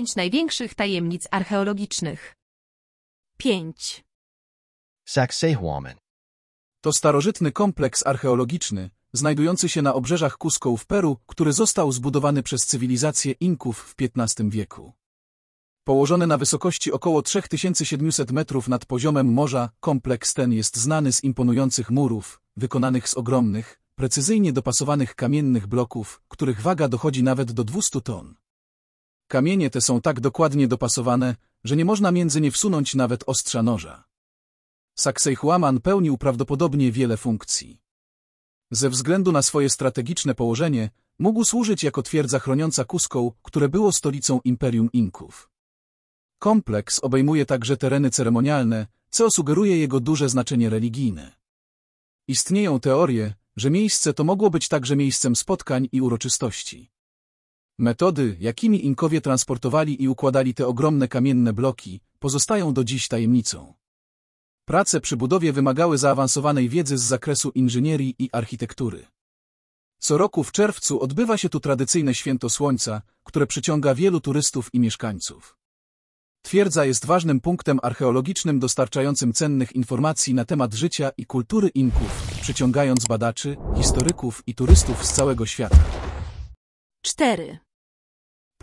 Pięć największych tajemnic archeologicznych. 5. Sacsayhuaman. To starożytny kompleks archeologiczny, znajdujący się na obrzeżach Cusco w Peru, który został zbudowany przez cywilizację Inków w XV wieku. Położony na wysokości około 3700 metrów nad poziomem morza, kompleks ten jest znany z imponujących murów, wykonanych z ogromnych, precyzyjnie dopasowanych kamiennych bloków, których waga dochodzi nawet do 200 ton. Kamienie te są tak dokładnie dopasowane, że nie można między nie wsunąć nawet ostrza noża. Saksejhuaman pełnił prawdopodobnie wiele funkcji. Ze względu na swoje strategiczne położenie mógł służyć jako twierdza chroniąca Kuską, które było stolicą Imperium Inków. Kompleks obejmuje także tereny ceremonialne, co sugeruje jego duże znaczenie religijne. Istnieją teorie, że miejsce to mogło być także miejscem spotkań i uroczystości. Metody, jakimi Inkowie transportowali i układali te ogromne kamienne bloki, pozostają do dziś tajemnicą. Prace przy budowie wymagały zaawansowanej wiedzy z zakresu inżynierii i architektury. Co roku w czerwcu odbywa się tu tradycyjne święto słońca, które przyciąga wielu turystów i mieszkańców. Twierdza jest ważnym punktem archeologicznym dostarczającym cennych informacji na temat życia i kultury Inków, przyciągając badaczy, historyków i turystów z całego świata. 4.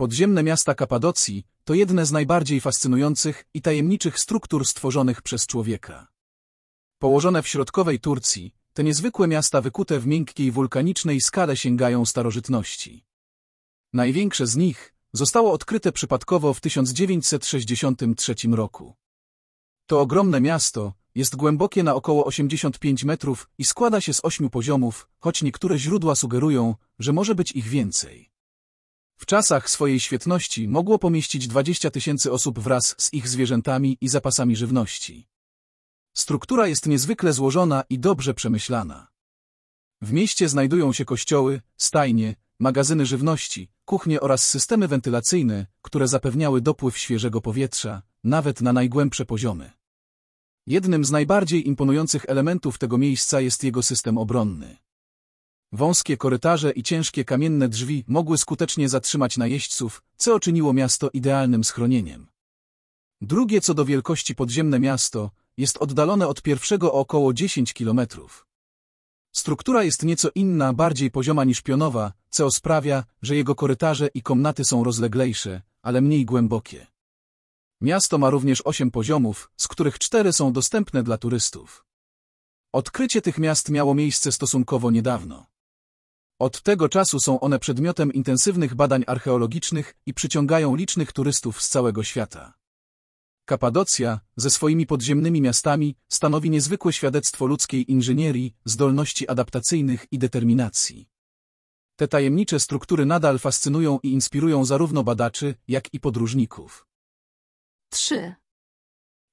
Podziemne miasta Kapadocji to jedne z najbardziej fascynujących i tajemniczych struktur stworzonych przez człowieka. Położone w środkowej Turcji, te niezwykłe miasta wykute w miękkiej wulkanicznej skale sięgają starożytności. Największe z nich zostało odkryte przypadkowo w 1963 roku. To ogromne miasto jest głębokie na około 85 metrów i składa się z ośmiu poziomów, choć niektóre źródła sugerują, że może być ich więcej. W czasach swojej świetności mogło pomieścić 20 tysięcy osób wraz z ich zwierzętami i zapasami żywności. Struktura jest niezwykle złożona i dobrze przemyślana. W mieście znajdują się kościoły, stajnie, magazyny żywności, kuchnie oraz systemy wentylacyjne, które zapewniały dopływ świeżego powietrza, nawet na najgłębsze poziomy. Jednym z najbardziej imponujących elementów tego miejsca jest jego system obronny. Wąskie korytarze i ciężkie kamienne drzwi mogły skutecznie zatrzymać najeźdźców, co czyniło miasto idealnym schronieniem. Drugie co do wielkości podziemne miasto jest oddalone od pierwszego o około 10 kilometrów. Struktura jest nieco inna, bardziej pozioma niż pionowa, co sprawia, że jego korytarze i komnaty są rozleglejsze, ale mniej głębokie. Miasto ma również osiem poziomów, z których cztery są dostępne dla turystów. Odkrycie tych miast miało miejsce stosunkowo niedawno. Od tego czasu są one przedmiotem intensywnych badań archeologicznych i przyciągają licznych turystów z całego świata. Kapadocja, ze swoimi podziemnymi miastami, stanowi niezwykłe świadectwo ludzkiej inżynierii, zdolności adaptacyjnych i determinacji. Te tajemnicze struktury nadal fascynują i inspirują zarówno badaczy, jak i podróżników. 3.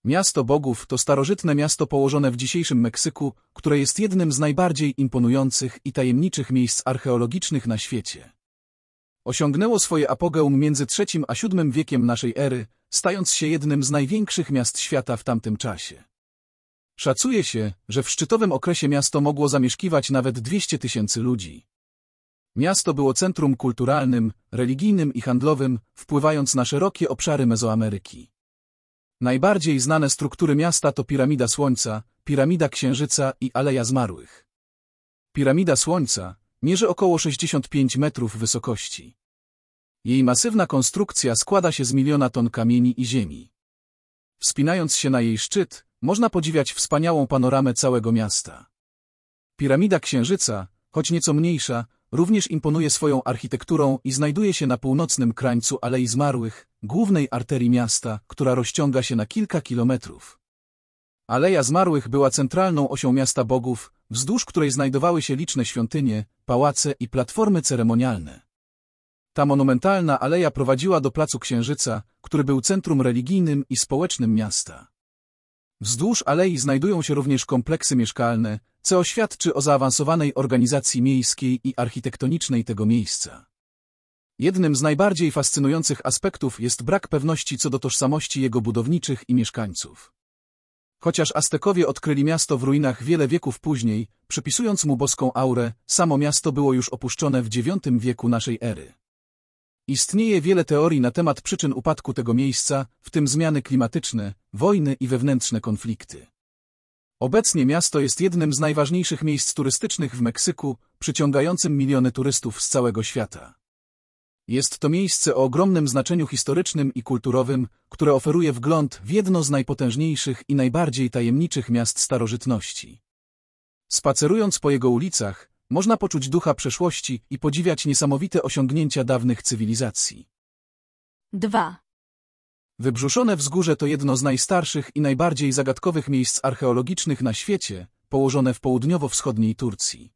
Miasto Bogów to starożytne miasto położone w dzisiejszym Meksyku, które jest jednym z najbardziej imponujących i tajemniczych miejsc archeologicznych na świecie. Osiągnęło swoje apogeum między III a VII wiekiem naszej ery, stając się jednym z największych miast świata w tamtym czasie. Szacuje się, że w szczytowym okresie miasto mogło zamieszkiwać nawet 200 tysięcy ludzi. Miasto było centrum kulturalnym, religijnym i handlowym, wpływając na szerokie obszary Mezoameryki. Najbardziej znane struktury miasta to Piramida Słońca, Piramida Księżyca i Aleja Zmarłych. Piramida Słońca mierzy około 65 metrów wysokości. Jej masywna konstrukcja składa się z miliona ton kamieni i ziemi. Wspinając się na jej szczyt, można podziwiać wspaniałą panoramę całego miasta. Piramida Księżyca, choć nieco mniejsza, Również imponuje swoją architekturą i znajduje się na północnym krańcu Alei Zmarłych, głównej arterii miasta, która rozciąga się na kilka kilometrów. Aleja Zmarłych była centralną osią miasta bogów, wzdłuż której znajdowały się liczne świątynie, pałace i platformy ceremonialne. Ta monumentalna aleja prowadziła do Placu Księżyca, który był centrum religijnym i społecznym miasta. Wzdłuż alei znajdują się również kompleksy mieszkalne, co świadczy o zaawansowanej organizacji miejskiej i architektonicznej tego miejsca. Jednym z najbardziej fascynujących aspektów jest brak pewności co do tożsamości jego budowniczych i mieszkańców. Chociaż Aztekowie odkryli miasto w ruinach wiele wieków później, przypisując mu boską aurę, samo miasto było już opuszczone w IX wieku naszej ery. Istnieje wiele teorii na temat przyczyn upadku tego miejsca, w tym zmiany klimatyczne, wojny i wewnętrzne konflikty. Obecnie miasto jest jednym z najważniejszych miejsc turystycznych w Meksyku, przyciągającym miliony turystów z całego świata. Jest to miejsce o ogromnym znaczeniu historycznym i kulturowym, które oferuje wgląd w jedno z najpotężniejszych i najbardziej tajemniczych miast starożytności. Spacerując po jego ulicach, można poczuć ducha przeszłości i podziwiać niesamowite osiągnięcia dawnych cywilizacji. 2. Wybrzuszone wzgórze to jedno z najstarszych i najbardziej zagadkowych miejsc archeologicznych na świecie, położone w południowo-wschodniej Turcji.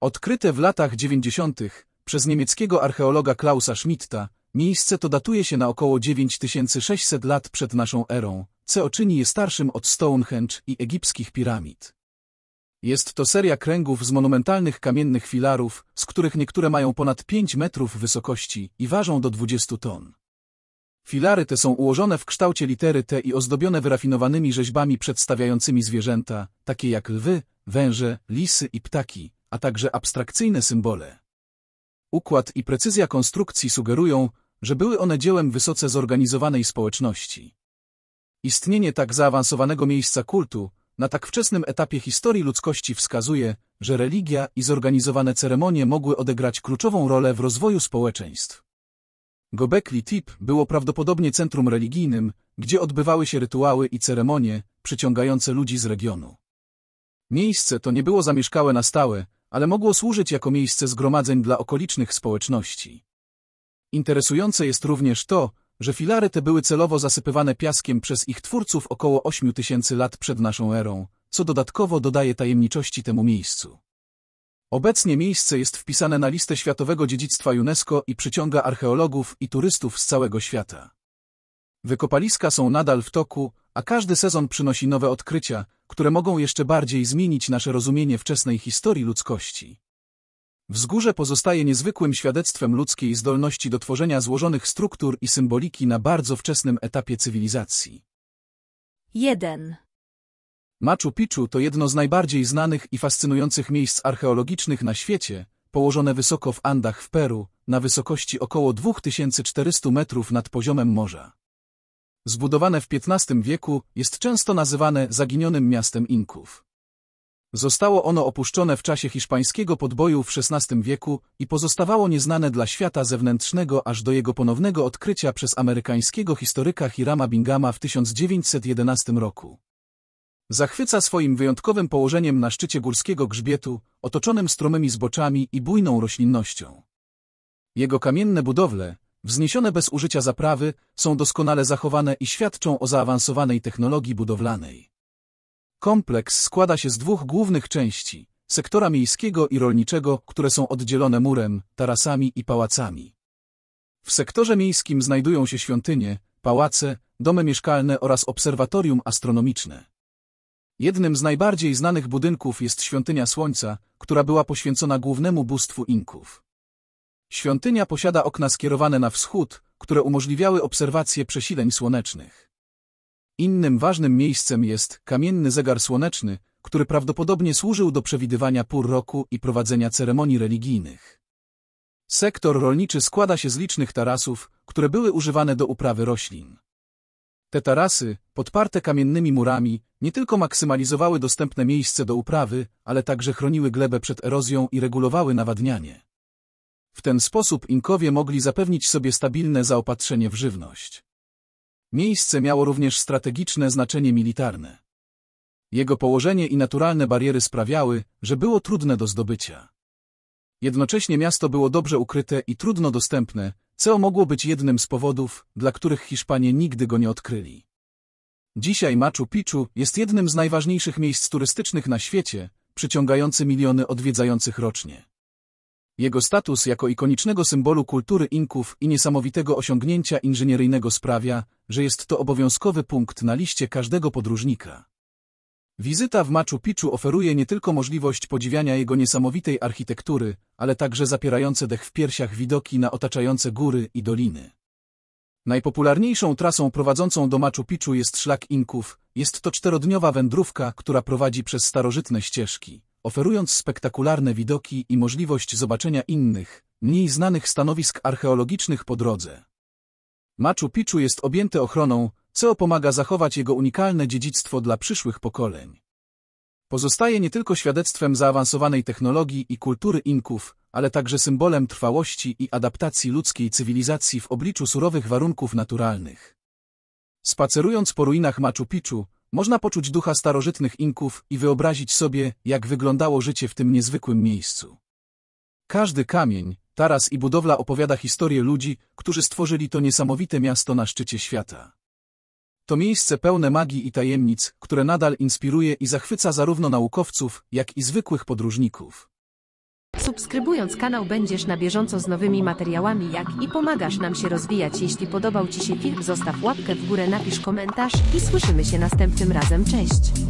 Odkryte w latach 90. przez niemieckiego archeologa Klausa Schmidta, miejsce to datuje się na około 9600 lat przed naszą erą, co czyni je starszym od Stonehenge i egipskich piramid. Jest to seria kręgów z monumentalnych kamiennych filarów, z których niektóre mają ponad 5 metrów wysokości i ważą do 20 ton. Filary te są ułożone w kształcie litery T i ozdobione wyrafinowanymi rzeźbami przedstawiającymi zwierzęta, takie jak lwy, węże, lisy i ptaki, a także abstrakcyjne symbole. Układ i precyzja konstrukcji sugerują, że były one dziełem wysoce zorganizowanej społeczności. Istnienie tak zaawansowanego miejsca kultu na tak wczesnym etapie historii ludzkości wskazuje, że religia i zorganizowane ceremonie mogły odegrać kluczową rolę w rozwoju społeczeństw. Gobekli Tip było prawdopodobnie centrum religijnym, gdzie odbywały się rytuały i ceremonie przyciągające ludzi z regionu. Miejsce to nie było zamieszkałe na stałe, ale mogło służyć jako miejsce zgromadzeń dla okolicznych społeczności. Interesujące jest również to, że filary te były celowo zasypywane piaskiem przez ich twórców około 8 tysięcy lat przed naszą erą, co dodatkowo dodaje tajemniczości temu miejscu. Obecnie miejsce jest wpisane na listę światowego dziedzictwa UNESCO i przyciąga archeologów i turystów z całego świata. Wykopaliska są nadal w toku, a każdy sezon przynosi nowe odkrycia, które mogą jeszcze bardziej zmienić nasze rozumienie wczesnej historii ludzkości. Wzgórze pozostaje niezwykłym świadectwem ludzkiej zdolności do tworzenia złożonych struktur i symboliki na bardzo wczesnym etapie cywilizacji. 1. Machu Picchu to jedno z najbardziej znanych i fascynujących miejsc archeologicznych na świecie, położone wysoko w Andach w Peru, na wysokości około 2400 metrów nad poziomem morza. Zbudowane w XV wieku, jest często nazywane zaginionym miastem Inków. Zostało ono opuszczone w czasie hiszpańskiego podboju w XVI wieku i pozostawało nieznane dla świata zewnętrznego aż do jego ponownego odkrycia przez amerykańskiego historyka Hirama Bingama w 1911 roku. Zachwyca swoim wyjątkowym położeniem na szczycie górskiego grzbietu, otoczonym stromymi zboczami i bujną roślinnością. Jego kamienne budowle, wzniesione bez użycia zaprawy, są doskonale zachowane i świadczą o zaawansowanej technologii budowlanej. Kompleks składa się z dwóch głównych części, sektora miejskiego i rolniczego, które są oddzielone murem, tarasami i pałacami. W sektorze miejskim znajdują się świątynie, pałace, domy mieszkalne oraz obserwatorium astronomiczne. Jednym z najbardziej znanych budynków jest Świątynia Słońca, która była poświęcona głównemu bóstwu Inków. Świątynia posiada okna skierowane na wschód, które umożliwiały obserwację przesileń słonecznych. Innym ważnym miejscem jest kamienny zegar słoneczny, który prawdopodobnie służył do przewidywania pór roku i prowadzenia ceremonii religijnych. Sektor rolniczy składa się z licznych tarasów, które były używane do uprawy roślin. Te tarasy, podparte kamiennymi murami, nie tylko maksymalizowały dostępne miejsce do uprawy, ale także chroniły glebę przed erozją i regulowały nawadnianie. W ten sposób Inkowie mogli zapewnić sobie stabilne zaopatrzenie w żywność. Miejsce miało również strategiczne znaczenie militarne. Jego położenie i naturalne bariery sprawiały, że było trudne do zdobycia. Jednocześnie miasto było dobrze ukryte i trudno dostępne, co mogło być jednym z powodów, dla których Hiszpanie nigdy go nie odkryli. Dzisiaj Machu Picchu jest jednym z najważniejszych miejsc turystycznych na świecie, przyciągający miliony odwiedzających rocznie. Jego status jako ikonicznego symbolu kultury Inków i niesamowitego osiągnięcia inżynieryjnego sprawia, że jest to obowiązkowy punkt na liście każdego podróżnika. Wizyta w Machu Picchu oferuje nie tylko możliwość podziwiania jego niesamowitej architektury, ale także zapierające dech w piersiach widoki na otaczające góry i doliny. Najpopularniejszą trasą prowadzącą do Machu Picchu jest Szlak Inków, jest to czterodniowa wędrówka, która prowadzi przez starożytne ścieżki, oferując spektakularne widoki i możliwość zobaczenia innych, mniej znanych stanowisk archeologicznych po drodze. Machu Picchu jest objęte ochroną, co pomaga zachować jego unikalne dziedzictwo dla przyszłych pokoleń. Pozostaje nie tylko świadectwem zaawansowanej technologii i kultury Inków, ale także symbolem trwałości i adaptacji ludzkiej cywilizacji w obliczu surowych warunków naturalnych. Spacerując po ruinach Machu Picchu, można poczuć ducha starożytnych Inków i wyobrazić sobie, jak wyglądało życie w tym niezwykłym miejscu. Każdy kamień, taras i budowla opowiada historię ludzi, którzy stworzyli to niesamowite miasto na szczycie świata. To miejsce pełne magii i tajemnic, które nadal inspiruje i zachwyca zarówno naukowców, jak i zwykłych podróżników. Subskrybując kanał będziesz na bieżąco z nowymi materiałami jak i pomagasz nam się rozwijać. Jeśli podobał Ci się film zostaw łapkę w górę, napisz komentarz i słyszymy się następnym razem. Cześć!